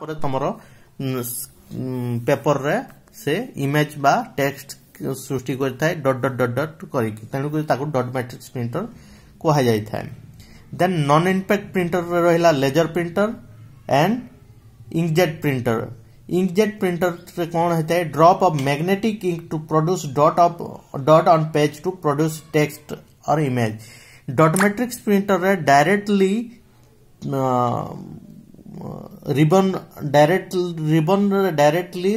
ପରେ ତମର ପେପରରେ ସେ ଇମେଜ ବା ଟେକ୍ସଟ ସୃଷ୍ଟି କରିଥାଏ ଡଟ୍ ଡଟ୍ ଡଟ୍ ଡଟ୍ କରିକି ତେଣୁକରି ତାକୁ ଡଟ୍ ମାଟ୍ରିକ୍ସ ପ୍ରିଣ୍ଟର କୁହାଯାଇଥାଏ ଦେନ୍ ନନ୍ ଇମ୍ପାକ୍ଟ ପ୍ରିଣ୍ଟର ରହିଲା laser printer and inkjet printer inkjet ପ୍ରିଣ୍ଟରରେ କ'ଣ ହେଇଥାଏ drop of magnetic ink to produce dot of dot on page to produce text or image dot matrix ପ୍ରିଣ୍ଟରରେ directly ribbon direct ribbon directly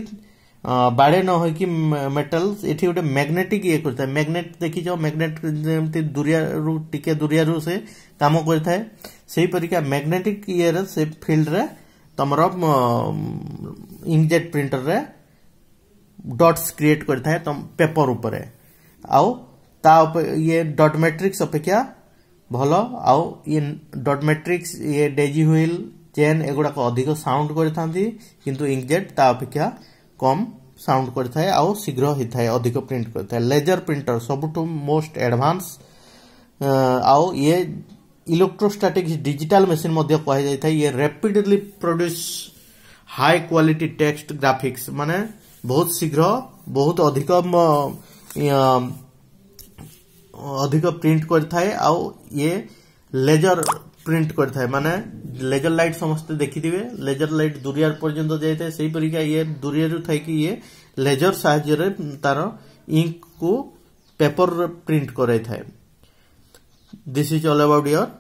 बाड़े न हो कि metal ये गोटे मैग्नेटिक ये कर मैग्नेट देखी जाओ मैग्नेट दूरिया टिके दूरिया से कम कर मैग्नेटिक ये से फिल्ड रे तुमर इंकजेट प्रिंटर रे डॉट्स क्रिएट कर पेपर उपरे आउ ता उपे अपेक्षा भल आउ ये डॉट ये डेजी हुईल ଚେନ୍ ଏଗୁଡ଼ାକ ଅଧିକ ସାଉଣ୍ଡ କରିଥାନ୍ତି କିନ୍ତୁ ଇଙ୍କଜେଟ୍ ତା ଅପେକ୍ଷା କମ୍ ସାଉଣ୍ଡ କରିଥାଏ ଆଉ ଶୀଘ୍ର ହୋଇଥାଏ ଅଧିକ ପ୍ରିଣ୍ଟ କରିଥାଏ ଲେଜର ପ୍ରିଣ୍ଟର ସବୁଠୁ ମୋଷ୍ଟ ଆଡ଼ଭାନ୍ସ ଆଉ ଇଏ ଇଲେକ୍ଟ୍ରୋଷ୍ଟାଟିକ୍ ଡିଜିଟାଲ ମେସିନ୍ ମଧ୍ୟ କୁହାଯାଇଥାଏ ଇଏ rapidly produce high quality text graphics ମାନେ ବହୁତ ଶୀଘ୍ର ବହୁତ ଅଧିକ ଅଧିକ ପ୍ରିଣ୍ଟ କରିଥାଏ ଆଉ ଇଏ ଲେଜର ପ୍ରିଣ୍ଟ କରିଥାଏ ମାନେ লেজার লাইট সমস্তে দেখিথিবে লেজার লাইট দূরিয়ার পর্যন্ত যাইଥାଏ ସେହିପରିକା ଇଏ ଦୂରିଆରୁ ଥାଇକି ଇଏ ଲେଜର ସାହାଯ୍ୟରେ ତାର ଇଙ୍କକୁ ପେପରରେ ପ୍ରିଣ୍ଟ କରାଇଥାଏ this is all about your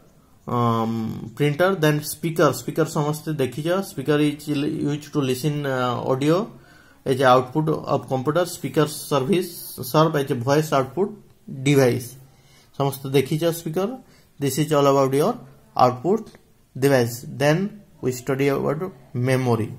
printer then speaker speaker ସମସ୍ତେ ଦେଖିଛ speaker is use to listen audio as a output of computer speaker service serve as a voice output device সমস্ত দেখিছ speaker this is all about your output device then we study about memory